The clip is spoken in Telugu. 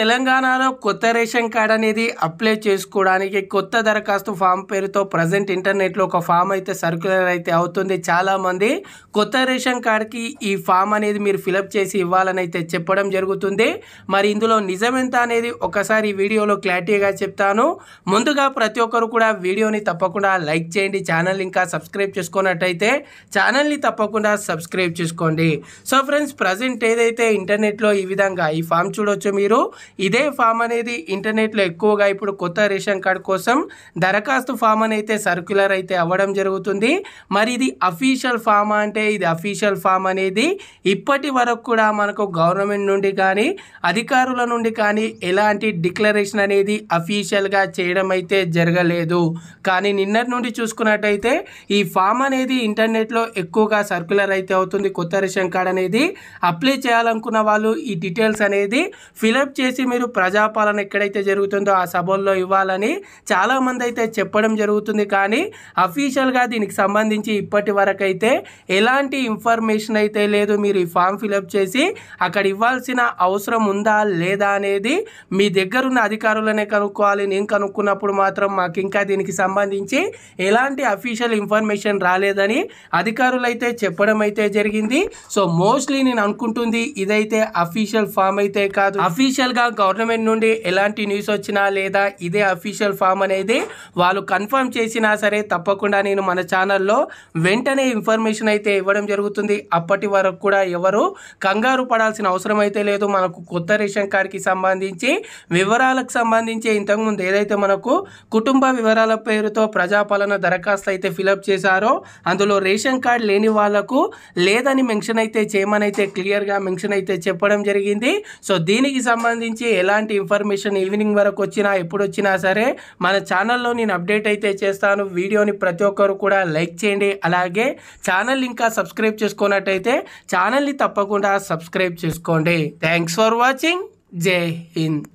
తెలంగాణలో కొత్త రేషన్ కార్డ్ అనేది అప్లై చేసుకోవడానికి కొత్త దరఖాస్తు ఫామ్ పేరుతో ప్రజెంట్ ఇంటర్నెట్లో ఒక ఫామ్ అయితే సర్క్యులర్ అయితే అవుతుంది చాలామంది కొత్త రేషన్ కార్డ్కి ఈ ఫామ్ అనేది మీరు ఫిలప్ చేసి ఇవ్వాలని అయితే చెప్పడం జరుగుతుంది మరి ఇందులో నిజమెంత అనేది ఒకసారి వీడియోలో క్లారిటీగా చెప్తాను ముందుగా ప్రతి ఒక్కరు కూడా వీడియోని తప్పకుండా లైక్ చేయండి ఛానల్ ఇంకా సబ్స్క్రైబ్ చేసుకున్నట్టయితే ఛానల్ని తప్పకుండా సబ్స్క్రైబ్ చేసుకోండి సో ఫ్రెండ్స్ ప్రజెంట్ ఏదైతే ఇంటర్నెట్లో ఈ విధంగా ఈ ఫామ్ చూడొచ్చు మీరు ఇదే ఫామ్ అనేది ఇంటర్నెట్లో ఎక్కువగా ఇప్పుడు కొత్త రేషన్ కార్డ్ కోసం దరఖాస్తు ఫామ్ అని అయితే సర్క్యులర్ అయితే అవ్వడం జరుగుతుంది మరి ఇది అఫీషియల్ ఫామ్ అంటే ఇది అఫీషియల్ ఫామ్ అనేది ఇప్పటి వరకు కూడా మనకు గవర్నమెంట్ నుండి కానీ అధికారుల నుండి కానీ ఎలాంటి డిక్లరేషన్ అనేది అఫీషియల్గా చేయడం అయితే జరగలేదు కానీ నిన్నటి నుండి చూసుకున్నట్టయితే ఈ ఫామ్ అనేది ఇంటర్నెట్లో ఎక్కువగా సర్క్యులర్ అయితే అవుతుంది కొత్త రేషన్ కార్డ్ అనేది అప్లై చేయాలనుకున్న వాళ్ళు ఈ డీటెయిల్స్ అనేది ఫిలప్ చేసి దయచేసి మీరు ప్రజాపాలన ఎక్కడైతే జరుగుతుందో ఆ సభల్లో ఇవ్వాలని చాలామంది అయితే చెప్పడం జరుగుతుంది కానీ అఫీషియల్గా దీనికి సంబంధించి ఇప్పటి అయితే ఎలాంటి ఇన్ఫర్మేషన్ అయితే లేదు మీరు ఈ ఫామ్ ఫిలప్ చేసి అక్కడ ఇవ్వాల్సిన అవసరం ఉందా లేదా అనేది మీ దగ్గరున్న అధికారులనే కనుక్కోవాలి నేను కనుక్కున్నప్పుడు మాత్రం మాకు ఇంకా దీనికి సంబంధించి ఎలాంటి అఫీషియల్ ఇన్ఫర్మేషన్ రాలేదని అధికారులు అయితే చెప్పడం అయితే జరిగింది సో మోస్ట్లీ నేను అనుకుంటుంది ఇదైతే అఫీషియల్ ఫామ్ అయితే కాదు అఫీషియల్గా గవర్నమెంట్ నుండి ఎలాంటి న్యూస్ వచ్చినా లేదా ఇదే అఫీషియల్ ఫామ్ అనేది వాళ్ళు కన్ఫర్మ్ చేసినా సరే తప్పకుండా నేను మన ఛానల్లో వెంటనే ఇన్ఫర్మేషన్ అయితే ఇవ్వడం జరుగుతుంది అప్పటి వరకు కూడా ఎవరు కంగారు పడాల్సిన అవసరం అయితే లేదు మనకు కొత్త రేషన్ కార్డుకి సంబంధించి వివరాలకు సంబంధించి ఇంతకుముందు ఏదైతే మనకు కుటుంబ వివరాల పేరుతో ప్రజాపాలన దరఖాస్తు అయితే ఫిలప్ చేశారో అందులో రేషన్ కార్డు లేని వాళ్ళకు లేదని మెన్షన్ అయితే చేయమనైతే క్లియర్గా మెన్షన్ అయితే చెప్పడం జరిగింది సో దీనికి సంబంధించి సంబంధించి ఎలాంటి ఇన్ఫర్మేషన్ ఈవినింగ్ వరకు వచ్చినా ఎప్పుడు వచ్చినా సరే మన ఛానల్లో నేను అప్డేట్ అయితే చేస్తాను వీడియోని ప్రతి ఒక్కరు కూడా లైక్ చేయండి అలాగే ఛానల్ ఇంకా సబ్స్క్రైబ్ చేసుకున్నట్టయితే ఛానల్ని తప్పకుండా సబ్స్క్రైబ్ చేసుకోండి థ్యాంక్స్ ఫర్ వాచింగ్ జై హింద్